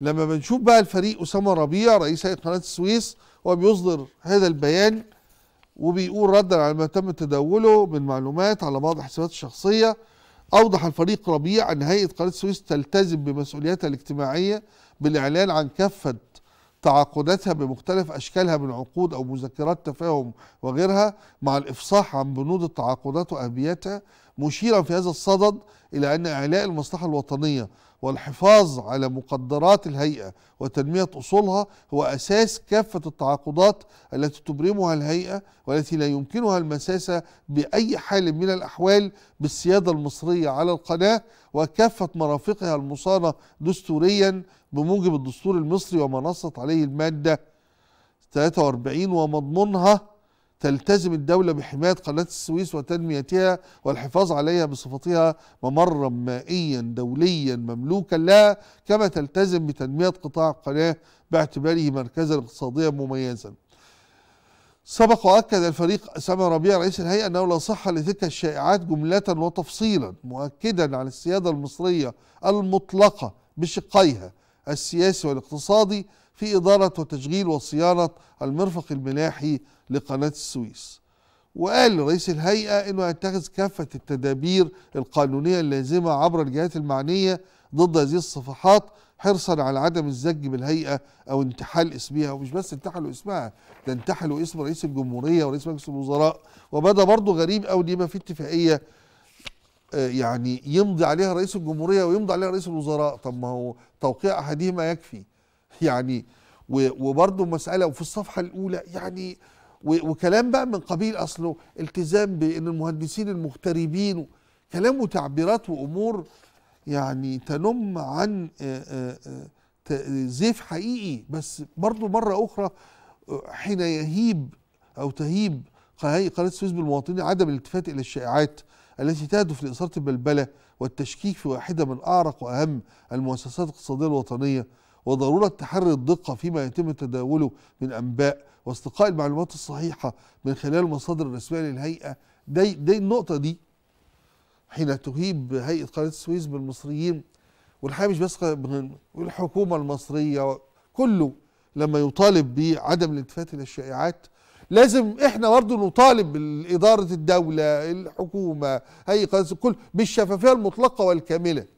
لما بنشوف بقى الفريق أسامة ربيع رئيس هيئة قناة السويس هو بيصدر هذا البيان وبيقول ردا على ما تم تداوله من معلومات على بعض الحسابات الشخصية أوضح الفريق ربيع أن هيئة قناة السويس تلتزم بمسؤولياتها الاجتماعية بالإعلان عن كافة تعاقداتها بمختلف أشكالها من عقود أو مذكرات تفاهم وغيرها مع الإفصاح عن بنود التعاقدات وأهميتها مشيرا في هذا الصدد إلى أن إعلاء المصلحة الوطنية والحفاظ على مقدرات الهيئة وتنمية أصولها هو أساس كافة التعاقدات التي تبرمها الهيئة والتي لا يمكنها المساسة بأي حال من الأحوال بالسيادة المصرية على القناة وكافة مرافقها المصانة دستوريا بموجب الدستور المصري وما نصت عليه المادة 43 ومضمونها تلتزم الدولة بحماية قناة السويس وتنميتها والحفاظ عليها بصفتها ممرا مائيا دوليا مملوكا لها كما تلتزم بتنمية قطاع القناة باعتباره مركزا اقتصاديا مميزا سبق وأكد الفريق سامي ربيع رئيس الهيئة أنه لا صحة لتلك الشائعات جملة وتفصيلا مؤكدا على السيادة المصرية المطلقة بشقيها السياسي والاقتصادي في إدارة وتشغيل وصيانة المرفق الملاحي لقناة السويس وقال رئيس الهيئة أنه يتخذ كافة التدابير القانونية اللازمة عبر الجهات المعنية ضد هذه الصفحات حرصا على عدم الزج بالهيئة أو انتحال اسمها ومش بس انتحلوا اسمها ده انتحلوا اسم رئيس الجمهورية ورئيس مجلس الوزراء وبدا برضه غريب أو دي ما في اتفاقية آه، يعني يمضي عليها رئيس الجمهوريه ويمضي عليها رئيس الوزراء طب ما هو توقيع احدهما يكفي يعني وبرده مساله وفي الصفحه الاولى يعني وكلام بقى من قبيل اصله التزام بان المهندسين المغتربين كلام وتعبيرات وامور يعني تنم عن آه، آه، زيف حقيقي بس برضه مره اخرى حين يهيب او تهيب قناه السويس بالمواطنين عدم الالتفات الى الشائعات التي تهدف لإثارة البلبلة والتشكيك في واحدة من أعرق وأهم المؤسسات الاقتصادية الوطنية وضرورة تحري الدقة فيما يتم تداوله من أنباء واستقاء المعلومات الصحيحة من خلال المصادر الرسمية للهيئة دي, دي النقطة دي حين تهيب هيئة قناة السويس بالمصريين والحقيقة مش بس والحكومه المصرية كله لما يطالب بعدم الالتفات إلى الشائعات لازم احنا برضه نطالب اداره الدوله الحكومه اي الكل بالشفافيه المطلقه والكامله